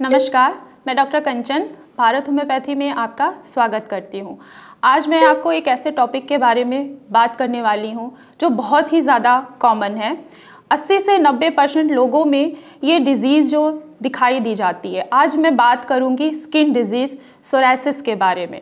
नमस्कार मैं डॉक्टर कंचन भारत होम्योपैथी में आपका स्वागत करती हूँ आज मैं आपको एक ऐसे टॉपिक के बारे में बात करने वाली हूँ जो बहुत ही ज़्यादा कॉमन है 80 से 90 परसेंट लोगों में ये डिज़ीज़ जो दिखाई दी जाती है आज मैं बात करूँगी स्किन डिजीज़ सोराइसिस के बारे में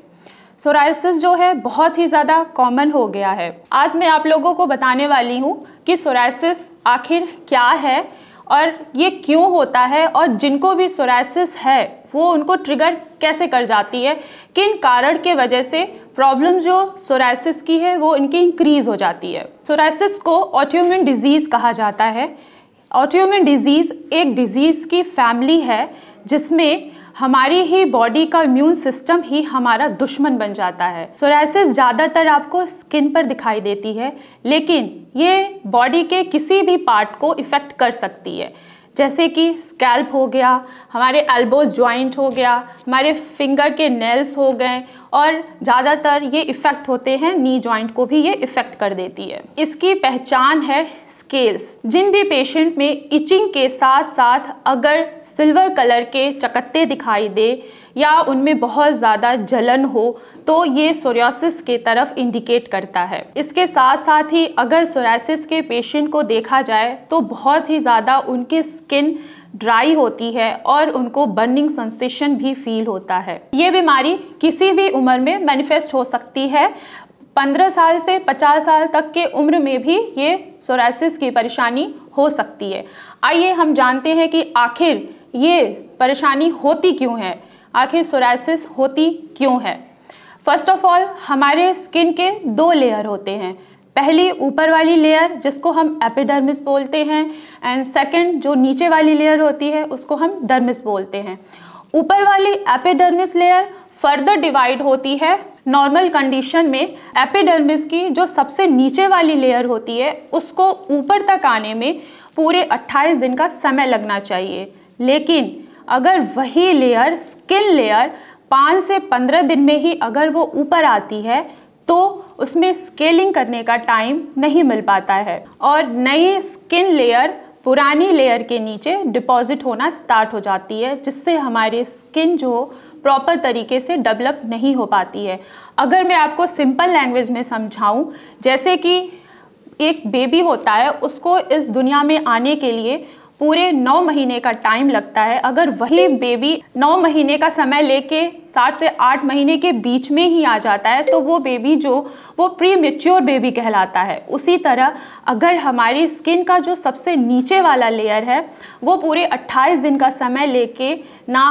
सोराइसिस जो है बहुत ही ज़्यादा कॉमन हो गया है आज मैं आप लोगों को बताने वाली हूँ कि सोराइसिस आखिर क्या है और ये क्यों होता है और जिनको भी सोरासिस है वो उनको ट्रिगर कैसे कर जाती है किन कारण के वजह से प्रॉब्लम जो सोरासिस की है वो इनकी इंक्रीज़ हो जाती है सोरासिस को ऑटोम्यून डिजीज़ कहा जाता है ऑटोम्यून डिजीज़ एक डिजीज़ की फैमिली है जिसमें हमारी ही बॉडी का इम्यून सिस्टम ही हमारा दुश्मन बन जाता है सोराइसिस ज़्यादातर आपको स्किन पर दिखाई देती है लेकिन ये बॉडी के किसी भी पार्ट को इफ़ेक्ट कर सकती है जैसे कि स्कैल्प हो गया हमारे एल्बोज ज्वाइंट हो गया हमारे फिंगर के नेल्स हो गए और ज़्यादातर ये इफ़ेक्ट होते हैं नी ज्वाइंट को भी ये इफ़ेक्ट कर देती है इसकी पहचान है स्केल्स जिन भी पेशेंट में इचिंग के साथ साथ अगर सिल्वर कलर के चकत्ते दिखाई दे या उनमें बहुत ज़्यादा जलन हो तो ये सोरियासिस के तरफ इंडिकेट करता है इसके साथ साथ ही अगर सोरासिस के पेशेंट को देखा जाए तो बहुत ही ज़्यादा उनके स्किन ड्राई होती है और उनको बर्निंग सेंसेशन भी फील होता है ये बीमारी किसी भी उम्र में मैनिफेस्ट हो सकती है 15 साल से 50 साल तक के उम्र में भी ये सोरासिस की परेशानी हो सकती है आइए हम जानते हैं कि आखिर ये परेशानी होती क्यों है आखिर सोरासिस होती क्यों है फर्स्ट ऑफ ऑल हमारे स्किन के दो लेयर होते हैं पहली ऊपर वाली लेयर जिसको हम एपिडर्मिस बोलते हैं एंड सेकंड जो नीचे वाली लेयर होती है उसको हम डर्मिस बोलते हैं ऊपर वाली एपिडर्मिस लेयर फर्दर डिवाइड होती है नॉर्मल कंडीशन में एपिडर्मिस की जो सबसे नीचे वाली लेयर होती है उसको ऊपर तक आने में पूरे 28 दिन का समय लगना चाहिए लेकिन अगर वही लेयर स्किन लेयर पाँच से पंद्रह दिन में ही अगर वो ऊपर आती है तो उसमें स्केलिंग करने का टाइम नहीं मिल पाता है और नई स्किन लेयर पुरानी लेयर के नीचे डिपॉजिट होना स्टार्ट हो जाती है जिससे हमारी स्किन जो प्रॉपर तरीके से डेवलप नहीं हो पाती है अगर मैं आपको सिंपल लैंग्वेज में समझाऊं जैसे कि एक बेबी होता है उसको इस दुनिया में आने के लिए पूरे नौ महीने का टाइम लगता है अगर वही बेबी नौ महीने का समय लेके सात से आठ महीने के बीच में ही आ जाता है तो वो बेबी जो वो प्री मेच्योर बेबी कहलाता है उसी तरह अगर हमारी स्किन का जो सबसे नीचे वाला लेयर है वो पूरे 28 दिन का समय लेके ना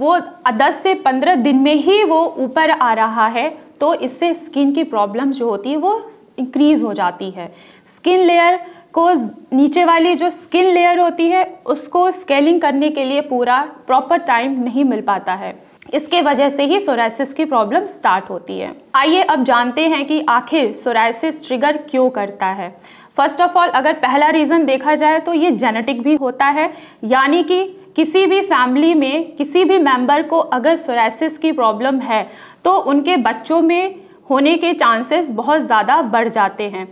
वो दस से पंद्रह दिन में ही वो ऊपर आ रहा है तो इससे स्किन की प्रॉब्लम जो होती है वो इंक्रीज़ हो जाती है स्किन लेयर को नीचे वाली जो स्किन लेयर होती है उसको स्केलिंग करने के लिए पूरा प्रॉपर टाइम नहीं मिल पाता है इसके वजह से ही सोराइसिस की प्रॉब्लम स्टार्ट होती है आइए अब जानते हैं कि आखिर सोराइसिस ट्रिगर क्यों करता है फर्स्ट ऑफ ऑल अगर पहला रीज़न देखा जाए तो ये जेनेटिक भी होता है यानी कि किसी भी फैमिली में किसी भी मेंबर को अगर सोराइसिस की प्रॉब्लम है तो उनके बच्चों में होने के चांसेस बहुत ज़्यादा बढ़ जाते हैं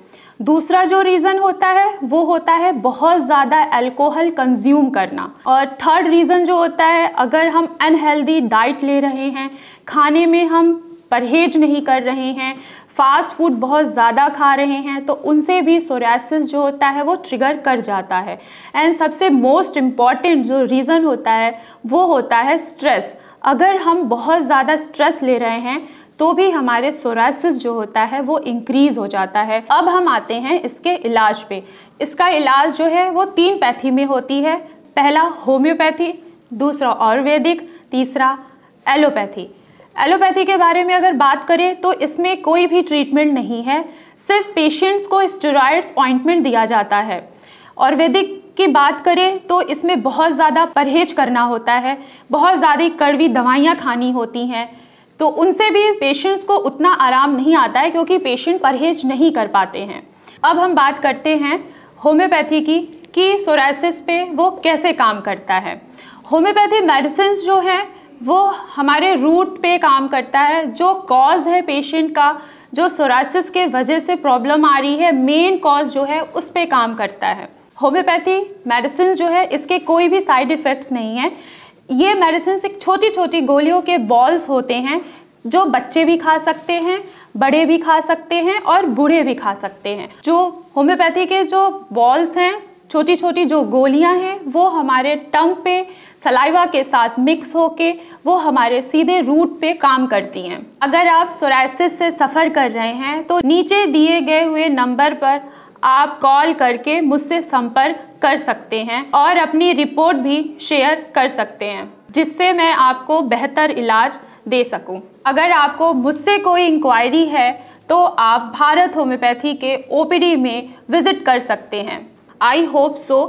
दूसरा जो रीज़न होता है वो होता है बहुत ज़्यादा अल्कोहल कंज्यूम करना और थर्ड रीज़न जो होता है अगर हम अनहेल्दी डाइट ले रहे हैं खाने में हम परहेज नहीं कर रहे हैं फास्ट फूड बहुत ज़्यादा खा रहे हैं तो उनसे भी सोरेसिस जो होता है वो ट्रिगर कर जाता है एंड सबसे मोस्ट इम्पॉर्टेंट जो रीज़न होता है वो होता है स्ट्रेस अगर हम बहुत ज़्यादा स्ट्रेस ले रहे हैं तो भी हमारे सोरासिस जो होता है वो इंक्रीज हो जाता है अब हम आते हैं इसके इलाज पे इसका इलाज जो है वो तीन पैथी में होती है पहला होम्योपैथी दूसरा आयुर्वेदिक तीसरा एलोपैथी एलोपैथी के बारे में अगर बात करें तो इसमें कोई भी ट्रीटमेंट नहीं है सिर्फ पेशेंट्स को स्टेरॉइड्स ऑइंटमेंट दिया जाता है आयुर्वेदिक की बात करें तो इसमें बहुत ज़्यादा परहेज करना होता है बहुत ज़्यादा कड़वी दवाइयाँ खानी होती हैं तो उनसे भी पेशेंट्स को उतना आराम नहीं आता है क्योंकि पेशेंट परहेज नहीं कर पाते हैं अब हम बात करते हैं होम्योपैथी की कि सोरासिस पे वो कैसे काम करता है होम्योपैथी मेडिसिन जो हैं वो हमारे रूट पे काम करता है जो कॉज है पेशेंट का जो सोरासिस के वजह से प्रॉब्लम आ रही है मेन कॉज जो है उस पर काम करता है होम्योपैथी मेडिसिन जो है इसके कोई भी साइड इफ़ेक्ट्स नहीं हैं ये मेडिसिन एक छोटी छोटी गोलियों के बॉल्स होते हैं जो बच्चे भी खा सकते हैं बड़े भी खा सकते हैं और बूढ़े भी खा सकते हैं जो होम्योपैथी के जो बॉल्स हैं छोटी छोटी जो गोलियां हैं वो हमारे टंग पे सलाइवा के साथ मिक्स होके वो हमारे सीधे रूट पे काम करती हैं अगर आप सोरासिस से सफ़र कर रहे हैं तो नीचे दिए गए हुए नंबर पर आप कॉल करके मुझसे संपर्क कर सकते हैं और अपनी रिपोर्ट भी शेयर कर सकते हैं जिससे मैं आपको बेहतर इलाज दे सकूं। अगर आपको मुझसे कोई इंक्वायरी है तो आप भारत होम्योपैथी के ओ में विज़िट कर सकते हैं आई होप सो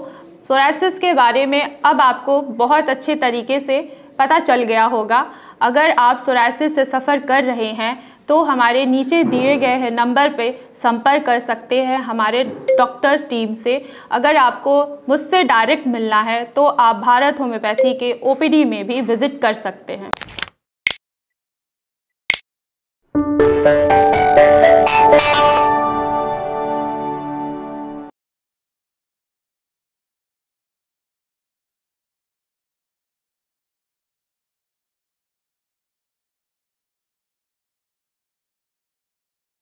सोरासिस के बारे में अब आपको बहुत अच्छे तरीके से पता चल गया होगा अगर आप सोरासिस से सफ़र कर रहे हैं तो हमारे नीचे दिए गए हैं नंबर पे संपर्क कर सकते हैं हमारे डॉक्टर टीम से अगर आपको मुझसे डायरेक्ट मिलना है तो आप भारत होम्योपैथी के ओपीडी में भी विज़िट कर सकते हैं